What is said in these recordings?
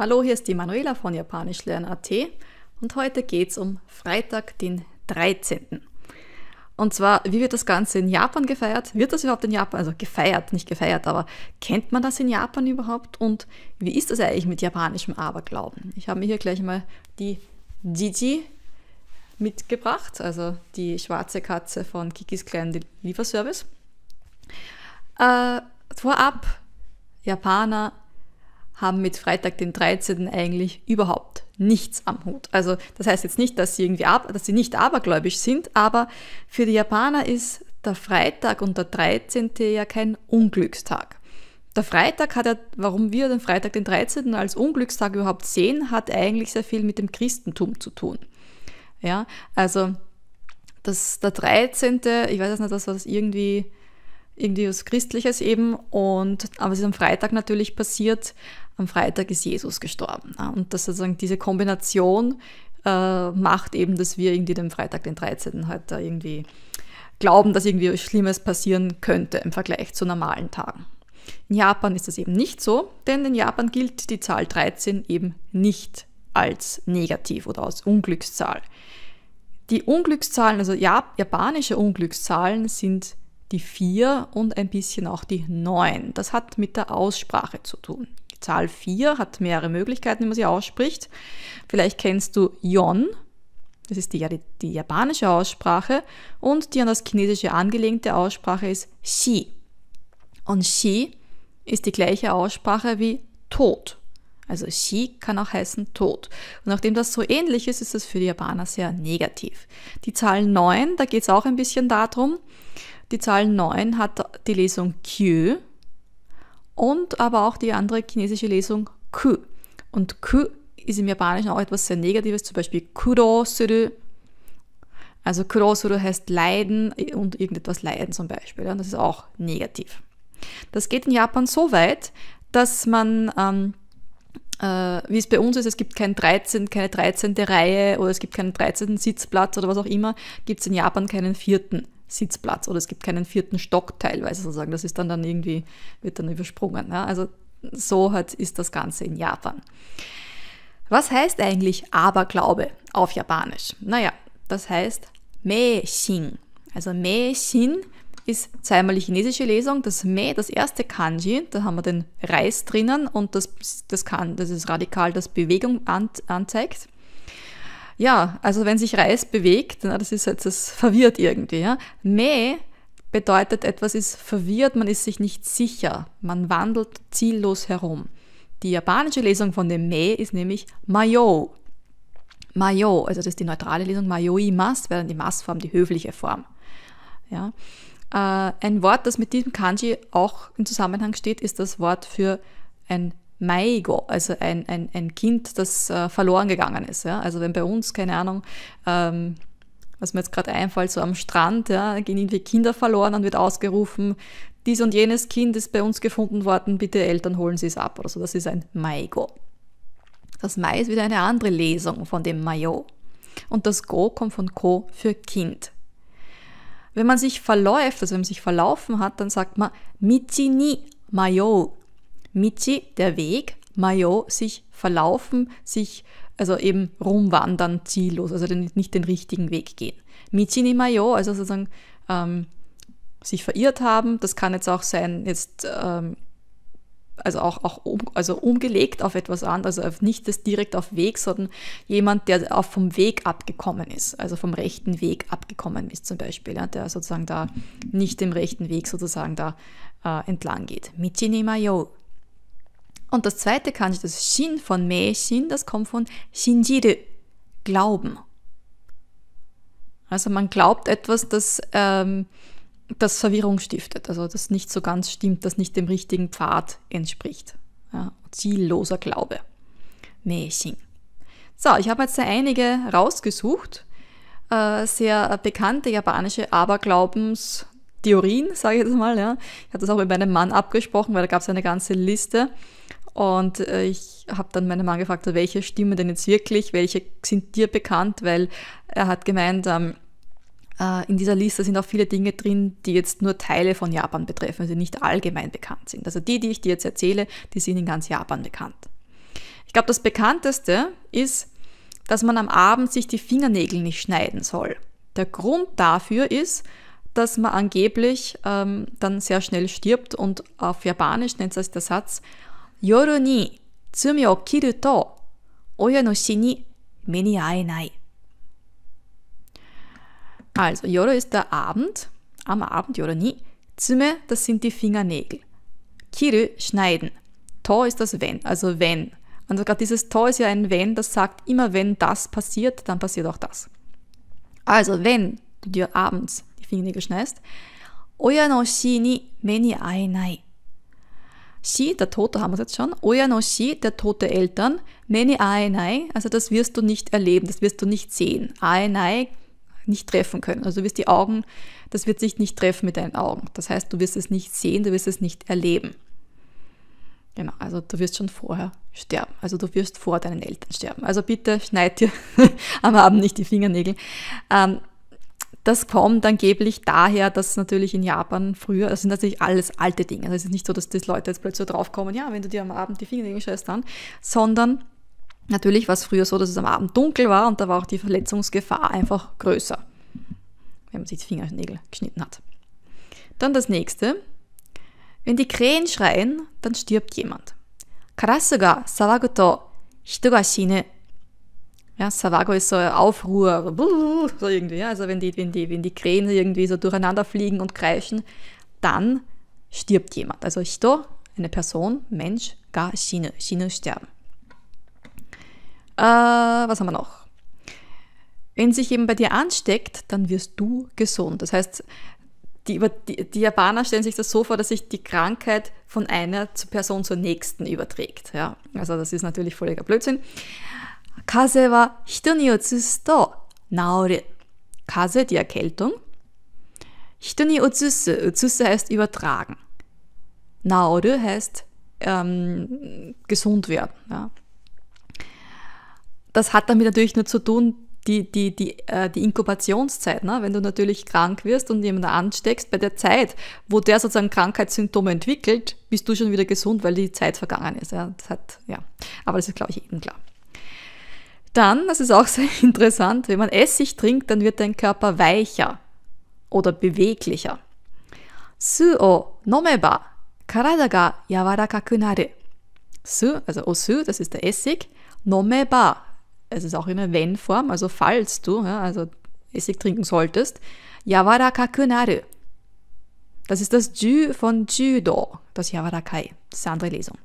Hallo, hier ist die Manuela von japanischlernen.at und heute geht es um Freitag, den 13. Und zwar, wie wird das Ganze in Japan gefeiert? Wird das überhaupt in Japan, also gefeiert, nicht gefeiert, aber kennt man das in Japan überhaupt? Und wie ist das eigentlich mit japanischem Aberglauben? Ich habe mir hier gleich mal die Gigi mitgebracht, also die schwarze Katze von Kikis kleinen Lieferservice. Äh, vorab, Japaner haben mit Freitag den 13. eigentlich überhaupt nichts am Hut. Also das heißt jetzt nicht, dass sie irgendwie ab, dass sie nicht abergläubisch sind, aber für die Japaner ist der Freitag und der 13. ja kein Unglückstag. Der Freitag hat ja, warum wir den Freitag den 13. als Unglückstag überhaupt sehen, hat eigentlich sehr viel mit dem Christentum zu tun. Ja, also das, der 13., ich weiß jetzt nicht, das war das irgendwie irgendwie was Christliches eben. Und aber es ist am Freitag natürlich passiert. Am Freitag ist Jesus gestorben. Ne? Und das sozusagen diese Kombination äh, macht eben, dass wir irgendwie den Freitag, den 13. heute halt irgendwie glauben, dass irgendwie was Schlimmes passieren könnte im Vergleich zu normalen Tagen. In Japan ist das eben nicht so, denn in Japan gilt die Zahl 13 eben nicht als negativ oder als Unglückszahl. Die Unglückszahlen, also japanische Unglückszahlen, sind die 4 und ein bisschen auch die 9. Das hat mit der Aussprache zu tun. Die Zahl 4 hat mehrere Möglichkeiten, wie man sie ausspricht. Vielleicht kennst du Yon, das ist die, die japanische Aussprache, und die an das chinesische angelehnte Aussprache ist Xi. Und Xi ist die gleiche Aussprache wie Tod. Also Shi kann auch heißen Tod. Und nachdem das so ähnlich ist, ist das für die Japaner sehr negativ. Die Zahl 9, da geht es auch ein bisschen darum, die Zahl 9 hat die Lesung Q und aber auch die andere chinesische Lesung Q. Und Q ist im Japanischen auch etwas sehr Negatives, zum Beispiel Kurosuru. Also Kurosuru heißt Leiden und irgendetwas Leiden zum Beispiel. Und das ist auch negativ. Das geht in Japan so weit, dass man, ähm, äh, wie es bei uns ist, es gibt kein 13, keine 13. Reihe oder es gibt keinen 13. Sitzplatz oder was auch immer, gibt es in Japan keinen vierten Sitzplatz oder es gibt keinen vierten Stock teilweise sozusagen. Das ist dann dann irgendwie, wird dann übersprungen. Ne? Also so hat, ist das Ganze in Japan. Was heißt eigentlich Aberglaube auf Japanisch? Naja, das heißt Meishin. Also Meishin ist zweimal die chinesische Lesung. Das Me, das erste Kanji, da haben wir den Reis drinnen und das, das, kann, das ist radikal, das Bewegung an, anzeigt. Ja, also wenn sich Reis bewegt, na, das ist jetzt halt, das verwirrt irgendwie. Ja. Mäh bedeutet, etwas ist verwirrt, man ist sich nicht sicher, man wandelt ziellos herum. Die japanische Lesung von dem Mäh ist nämlich Mayo. Mayo, also das ist die neutrale Lesung. Mayoi mas wäre dann die Maßform, die höfliche Form. Ja. Äh, ein Wort, das mit diesem Kanji auch im Zusammenhang steht, ist das Wort für ein Maigo, also ein, ein, ein Kind, das äh, verloren gegangen ist. Ja? Also wenn bei uns, keine Ahnung, ähm, was mir jetzt gerade einfällt, so am Strand, ja, gehen irgendwie Kinder verloren, dann wird ausgerufen, dies und jenes Kind ist bei uns gefunden worden, bitte Eltern holen Sie es ab oder so. Das ist ein Maigo. Das Mai ist wieder eine andere Lesung von dem Mayo. Und das Go kommt von Ko für Kind. Wenn man sich verläuft, also wenn man sich verlaufen hat, dann sagt man Michini Mayo Michi, der Weg, Mayo, sich verlaufen, sich also eben rumwandern, ziellos, also den, nicht den richtigen Weg gehen. Michi ni Mayo, also sozusagen ähm, sich verirrt haben, das kann jetzt auch sein, jetzt ähm, also auch, auch um, also umgelegt auf etwas anderes, also nicht das direkt auf Weg, sondern jemand, der auch vom Weg abgekommen ist, also vom rechten Weg abgekommen ist zum Beispiel, ja, der sozusagen da nicht dem rechten Weg sozusagen da äh, entlang geht. Michi ni Mayo. Und das zweite Kanji, das Shin von Mei-Shin, das kommt von Shinjiru, Glauben. Also man glaubt etwas, das, ähm, das Verwirrung stiftet, also das nicht so ganz stimmt, das nicht dem richtigen Pfad entspricht. Ja, zielloser Glaube. Mei-Shin. So, ich habe jetzt einige rausgesucht, äh, sehr bekannte japanische Aberglaubens- Theorien, sage ich jetzt mal. Ja. Ich habe das auch mit meinem Mann abgesprochen, weil da gab es eine ganze Liste und äh, ich habe dann meinen Mann gefragt, welche stimmen denn jetzt wirklich, welche sind dir bekannt, weil er hat gemeint, ähm, äh, in dieser Liste sind auch viele Dinge drin, die jetzt nur Teile von Japan betreffen, also nicht allgemein bekannt sind. Also die, die ich dir jetzt erzähle, die sind in ganz Japan bekannt. Ich glaube, das bekannteste ist, dass man am Abend sich die Fingernägel nicht schneiden soll. Der Grund dafür ist, dass man angeblich ähm, dann sehr schnell stirbt und auf Japanisch nennt sich der Satz 夜に罪を切ると親の死に目に会えない。Also, Yoro ist der Abend, am Abend, Yoro ni. Zume, das sind die Fingernägel. Kiru, schneiden. To ist das Wenn, also wenn. Und gerade dieses To ist ja ein Wenn, das sagt immer, wenn das passiert, dann passiert auch das. Also, wenn du dir abends die Fingernägel schneidest, Oya no shi ni meni ai nai sie, der Tote haben wir es jetzt schon, Oya no shi, der tote Eltern, Nene Aenai, also das wirst du nicht erleben, das wirst du nicht sehen. Aenai nicht treffen können. Also du wirst die Augen, das wird sich nicht treffen mit deinen Augen. Das heißt, du wirst es nicht sehen, du wirst es nicht erleben. Genau, also du wirst schon vorher sterben. Also du wirst vor deinen Eltern sterben. Also bitte schneid dir am Abend nicht die Fingernägel. Ähm, das kommt angeblich daher, dass natürlich in Japan früher, das also sind natürlich alles alte Dinge. Also es ist nicht so, dass die Leute jetzt plötzlich so draufkommen, ja, wenn du dir am Abend die Fingernägel scheißt dann, sondern natürlich war es früher so, dass es am Abend dunkel war und da war auch die Verletzungsgefahr einfach größer, wenn man sich die Fingernägel geschnitten hat. Dann das nächste. Wenn die Krähen schreien, dann stirbt jemand. Karasuga sawaguto hito ga ja, Savago ist so ein Aufruhr, so irgendwie. Also wenn die, wenn, die, wenn die Krähen irgendwie so durcheinander fliegen und kreischen, dann stirbt jemand. Also ich da, eine Person, Mensch, gar Schiene, Schiene sterben. Äh, was haben wir noch? Wenn sich eben bei dir ansteckt, dann wirst du gesund. Das heißt, die, die, die Japaner stellen sich das so vor, dass sich die Krankheit von einer Person zur nächsten überträgt. Ja, also das ist natürlich völliger Blödsinn. Kase Kase, die Erkältung. 人にうつす、うつす heißt übertragen. 治る heißt ähm, gesund werden. Ja. Das hat damit natürlich nur zu tun, die, die, die, äh, die Inkubationszeit. Ne? Wenn du natürlich krank wirst und jemanden ansteckst, bei der Zeit, wo der sozusagen Krankheitssymptome entwickelt, bist du schon wieder gesund, weil die Zeit vergangen ist. Ja? Das hat, ja. Aber das ist, glaube ich, eben klar. Dann, das ist auch sehr interessant, wenn man Essig trinkt, dann wird dein Körper weicher oder beweglicher. Su o nomeba karada ga yawarakaku naru. Su, also su, das ist der Essig. Nomeba, es ist auch in der Wenn-Form, also falls du ja, also Essig trinken solltest. Yawarakaku naru. Das ist das Ju von Judo, das Yawarakai, das ist eine andere Lesung.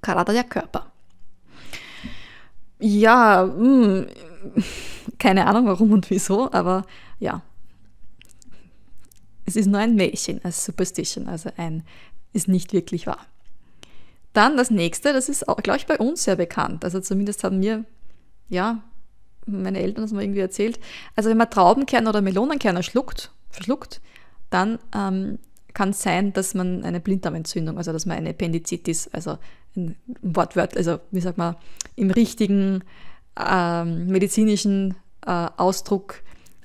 Karada, der Körper ja, mh, hm. keine Ahnung warum und wieso, aber ja. Es ist nur ein Märchen als Superstition, also ein ist nicht wirklich wahr. Dann das nächste, das ist auch, glaube ich, bei uns sehr bekannt. Also zumindest haben mir, ja, meine Eltern das mal irgendwie erzählt. Also wenn man Traubenkerne oder Melonenkerne schluckt, verschluckt, dann ähm, kann es sein, dass man eine Blinddarmentzündung, also dass man eine Appendizitis, also wortwörtlich, also wie sagt man, im richtigen ähm, medizinischen äh, Ausdruck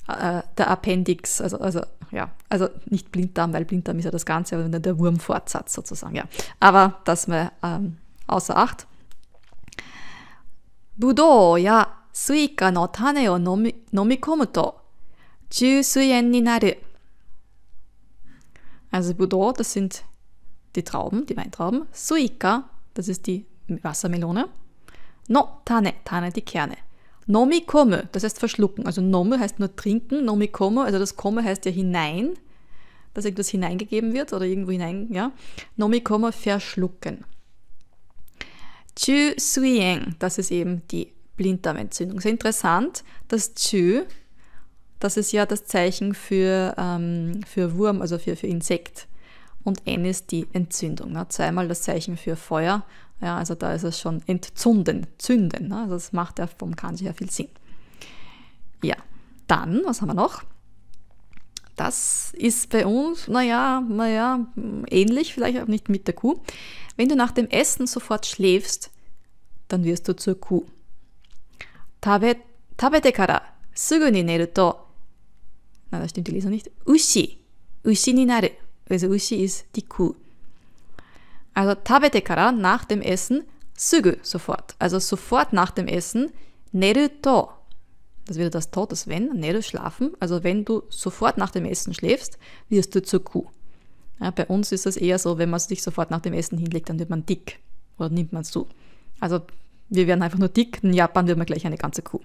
äh, der Appendix, also, also ja, also nicht Blinddarm, weil Blinddarm ist ja das Ganze, aber der Wurmfortsatz sozusagen, ja. Aber das mal ähm, außer Acht. Budo ja Suika no Tane o nomi, nomikomu Jusuyen ni naru. Also Budo, das sind die Trauben, die Weintrauben. Suika das ist die Wassermelone. No tane, tane die Kerne. Nomi komme, das heißt verschlucken. Also nome heißt nur trinken, nomi komme, also das komme heißt ja hinein, dass irgendwas hineingegeben wird oder irgendwo hinein, ja. Nomi komme, verschlucken. Chu suyeng, das ist eben die Blinddarmentzündung. Sehr interessant, dass Chu, das ist ja das Zeichen für, ähm, für Wurm, also für, für Insekt und N ist die Entzündung. Ne? Zweimal das Zeichen für Feuer, ja, also da ist es schon entzünden, zünden. Ne? Also das macht ja vom Kanji her viel Sinn. Ja, dann, was haben wir noch? Das ist bei uns, naja, naja, ähnlich, vielleicht auch nicht mit der Kuh. Wenn du nach dem Essen sofort schläfst, dann wirst du zur Kuh. Tabe, tabete kara, sugu ni neru to, na, da stimmt die Lesung nicht, ushi, ushi ni naru. Also ushi ist die Kuh. Also tabete nach dem Essen sugu sofort. Also sofort nach dem Essen neru to. Das wäre das to, das wenn, neru schlafen. Also wenn du sofort nach dem Essen schläfst, wirst du zur Kuh. Ja, bei uns ist das eher so, wenn man sich sofort nach dem Essen hinlegt, dann wird man dick oder nimmt man zu. Also wir werden einfach nur dick, in Japan wird man gleich eine ganze Kuh.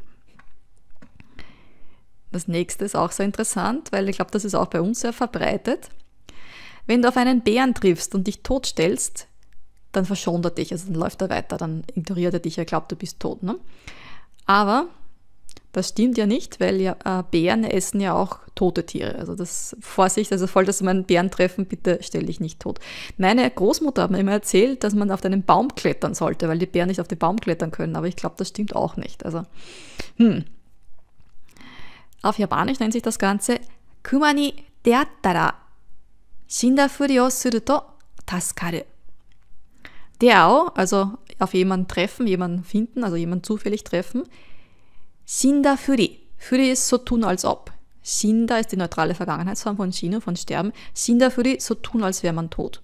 Das nächste ist auch so interessant, weil ich glaube, das ist auch bei uns sehr verbreitet. Wenn du auf einen Bären triffst und dich totstellst, dann verschont er dich, also dann läuft er weiter, dann ignoriert er dich, er glaubt, du bist tot. Ne? Aber das stimmt ja nicht, weil ja, äh, Bären essen ja auch tote Tiere. Also das Vorsicht, also voll, dass man Bären treffen, bitte stell dich nicht tot. Meine Großmutter hat mir immer erzählt, dass man auf einen Baum klettern sollte, weil die Bären nicht auf den Baum klettern können. Aber ich glaube, das stimmt auch nicht. Also, hm. Auf Japanisch nennt sich das Ganze Kumani Teatara Shinda 死んだふりをすると助かる。Der auch, also auf jemanden treffen, jemanden finden, also jemanden zufällig treffen. Shinda Furi. Furi ist so tun als ob. Shinda ist die neutrale Vergangenheitsform von Shino, von Sterben. Shinda Furi, so tun als wäre man tot.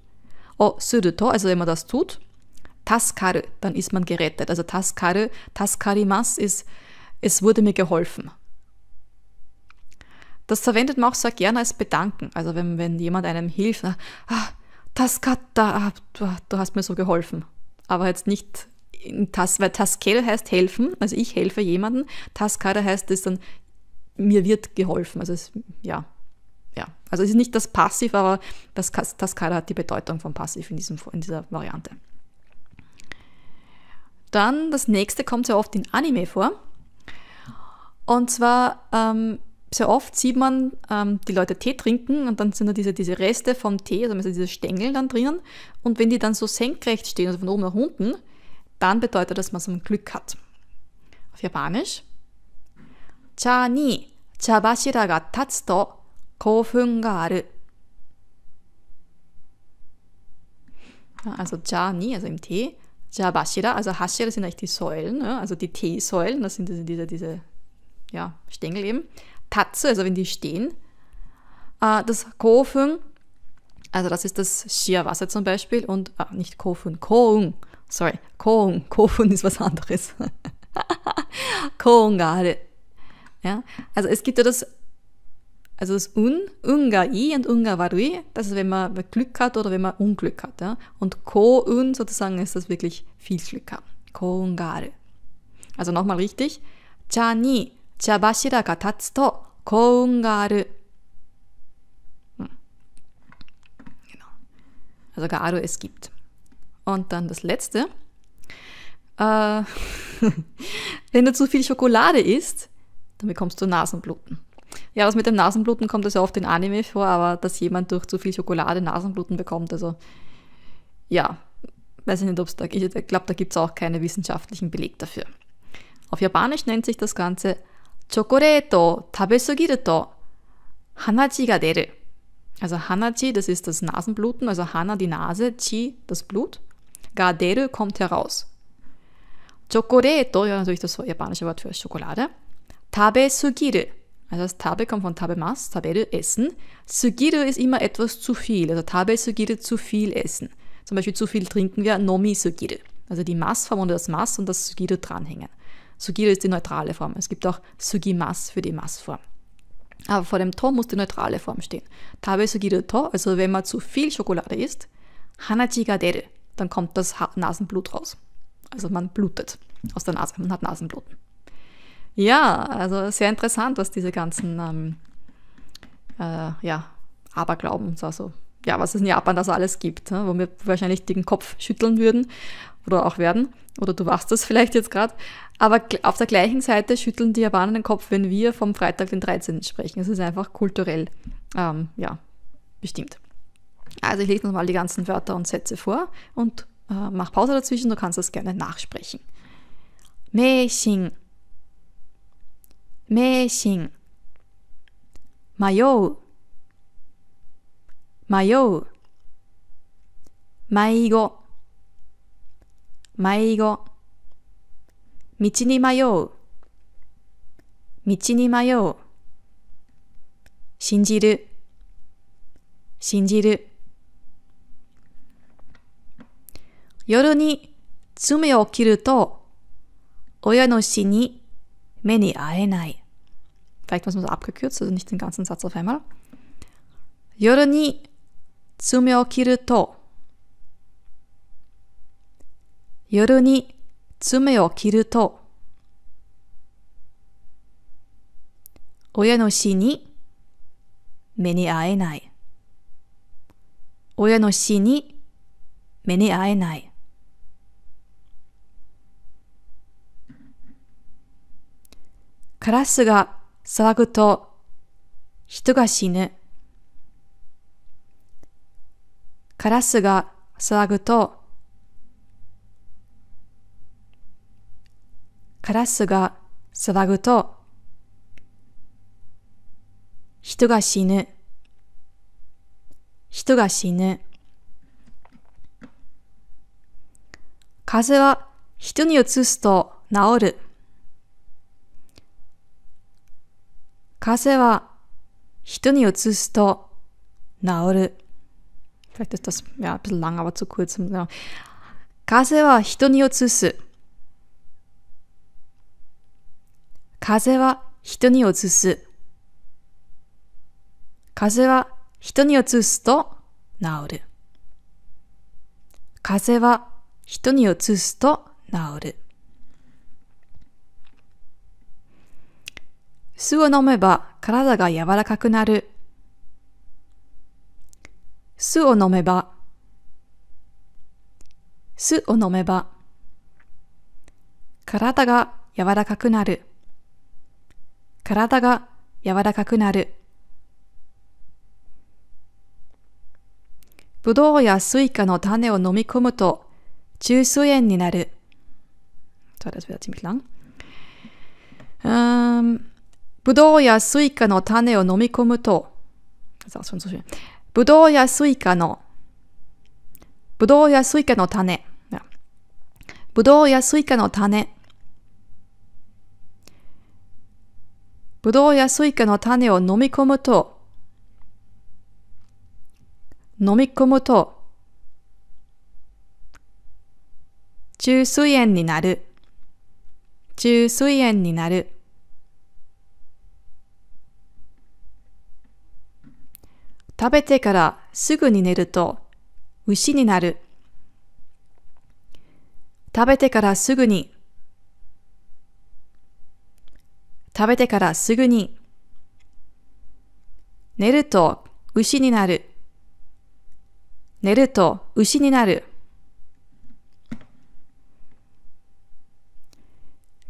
O oh, Suruto, also wenn man das tut. Taskaru, dann ist man gerettet. Also Taskaru, Taskarimas ist, es wurde mir geholfen. Das verwendet man auch sehr gerne als Bedanken. Also wenn, wenn jemand einem hilft, na, ah, das Gatta, ah, du, hast mir so geholfen. Aber jetzt nicht in Tas, weil Taskele heißt helfen, also ich helfe jemandem. Taskada heißt es dann, mir wird geholfen. Also es, ja, ja. Also es ist nicht das Passiv, aber das Taskada hat die Bedeutung von Passiv in, diesem, in dieser Variante. Dann das nächste kommt sehr oft in Anime vor. Und zwar ähm, sehr oft sieht man ähm, die Leute Tee trinken und dann sind da diese, diese Reste vom Tee, also diese Stängel dann drinnen. Und wenn die dann so senkrecht stehen, also von oben nach unten, dann bedeutet das, dass man so Glück hat. Auf Japanisch. Cha ni cha bashira ga tatsu to koufun ga aru. Also cha ni, also im Tee. Cha bashira, also Hashira sind eigentlich die Säulen, ne? also die Teesäulen, das sind diese, diese, diese ja, Stängel eben. Tatsu, also wenn die stehen. Äh, das Kofung, also das ist das Shia-Wasser zum Beispiel und ah, nicht Kofun, Koung, sorry, Koung, Kofun ist was anderes. Koungare. Ja, also es gibt ja das, also das Un, Ungai und Ungawarui, das ist, wenn man Glück hat oder wenn man Unglück hat. Ja? Und Koun sozusagen ist das wirklich viel Glück haben. Koungare. Also nochmal richtig. Chani 茶柱が立つと幸運がある。Also Garu es gibt. Und dann das letzte. Äh, wenn du zu viel Schokolade isst, dann bekommst du Nasenbluten. Ja, das mit dem Nasenbluten kommt es ja oft in Anime vor, aber dass jemand durch zu viel Schokolade Nasenbluten bekommt, also ja, weiß ich nicht, ob es da, ich glaube, da gibt es auch keine wissenschaftlichen Beleg dafür. Auf Japanisch nennt sich das Ganze チョコレートを食べすぎると、鼻血が出る。Also Hanachi, das ist das Nasenbluten, also Hana die Nase, Chi das Blut, Gaderu kommt heraus. Chocoreto, ja natürlich das japanische Wort für Schokolade. Tabe sugiru, also das Tabe kommt von Tabemas, Taberu essen. Sugiru ist immer etwas zu viel, also Tabe sugiru zu viel essen. Zum Beispiel zu viel trinken wir Nomi sugiru, also die Mas verwundet das Mas und das sugiru dranhängen. Sugiro ist die neutrale Form. Es gibt auch Sugimas für die mas Aber vor dem To muss die neutrale Form stehen. Tabe Sugiro To, also wenn man zu viel Schokolade isst, Hanachi ga dann kommt das Nasenblut raus. Also man blutet aus der Nase, man hat Nasenbluten. Ja, also sehr interessant, was diese ganzen ähm, äh, ja, Aberglauben, also ja, was es in Japan das alles gibt, ne, wo wir wahrscheinlich den Kopf schütteln würden oder auch werden, oder du warst das vielleicht jetzt gerade. Aber auf der gleichen Seite schütteln die Japaner den Kopf, wenn wir vom Freitag, den 13. sprechen. Es ist einfach kulturell, ähm, ja, bestimmt. Also ich lese nochmal die ganzen Wörter und Sätze vor und äh, mach Pause dazwischen, du kannst das gerne nachsprechen. Meishing. Meishing. Mayou. Mayou. Maigo. 迷子、道に迷う、道に迷う、信じる、信じる。夜に爪を切ると、親の死に目に会えない。Vielleicht m ü s s a n w i s abgekürzt, also nicht den ganzen Satz auf einmal. 夜に爪を切ると、夜に爪を切ると、親の死に目に会えない。親の死に目に会えない。カラスが騒ぐと人が死ぬ。カラスが騒ぐとカラスが騒ぐと、人が死ぬ。人が死ぬ。風は人にうつすと治る。風は人にうつすと治る。風は人にうつす。風は人に移す。風は人に移すと治る。風は人に移すと治る。酢を飲めば体が柔らかくなる。酢を飲めば酢を飲めば体が柔らかくなる。体が柔らかくなる。ぶどうやスイカの種を飲み込むと、中枢炎になる。So, d ぶどうやスイカの種を飲み込むと、ぶどうやスイカの、ぶどうやスイカの種、ぶどうやスイカの種ぶどうやスイカの種を飲み込むと、飲み込むと、中水炎になる、中水炎になる。食べてからすぐに寝ると、牛になる。食べてからすぐに食べてからすぐに。寝ると牛になる。寝ると牛になる。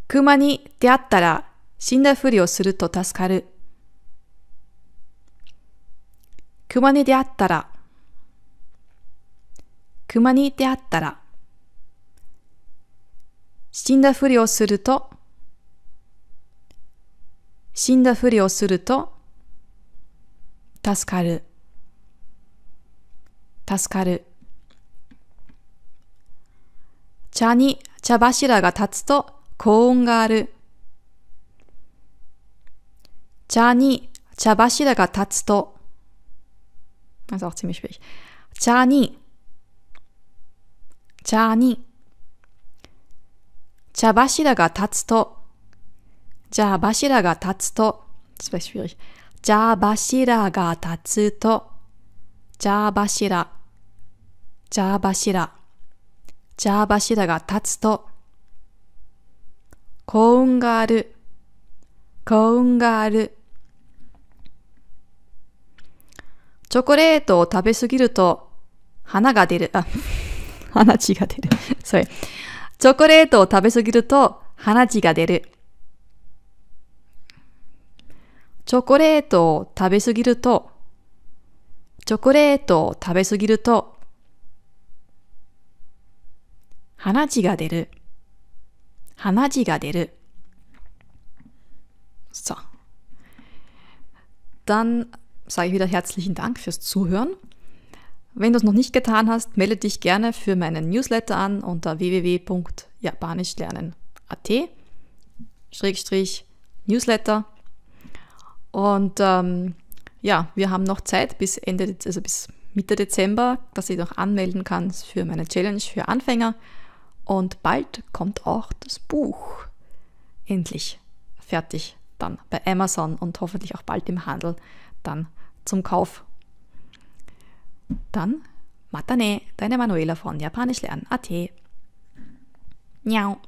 熊に出会ったら死んだふりをすると助かる。熊に出会ったら、熊に出会ったら、死んだふりをすると死んだふりをすると、助かる。助かる。茶に茶柱が立つと幸運がある。茶に茶柱が立つと、Das ist 茶に茶に茶柱が立つとじゃあ柱が立つと、じゃあ柱が立つと、じゃあ柱、じゃあ柱、じゃあ柱が立つと、幸運がある、幸運がある。チョコレートを食べすぎると、花が出る。あ、花 血が出る。それ。チョコレートを食べすぎると、花血が出る。チョコレートを食べすぎると、チョコレートを食べすぎると、鼻血が出る、鼻血が出る。So. Dann sage ich wieder herzlichen Dank fürs Zuhören. Wenn du es noch nicht getan hast, melde dich gerne für meinen Newsletter an unter www.japanischlernen.at Schrägstrich Newsletter und ähm, ja, wir haben noch Zeit bis Ende, also bis Mitte Dezember, dass ich noch anmelden kann für meine Challenge für Anfänger. Und bald kommt auch das Buch. Endlich fertig dann bei Amazon und hoffentlich auch bald im Handel dann zum Kauf. Dann Matane, deine Manuela von Japanisch lernen. AT. Miau.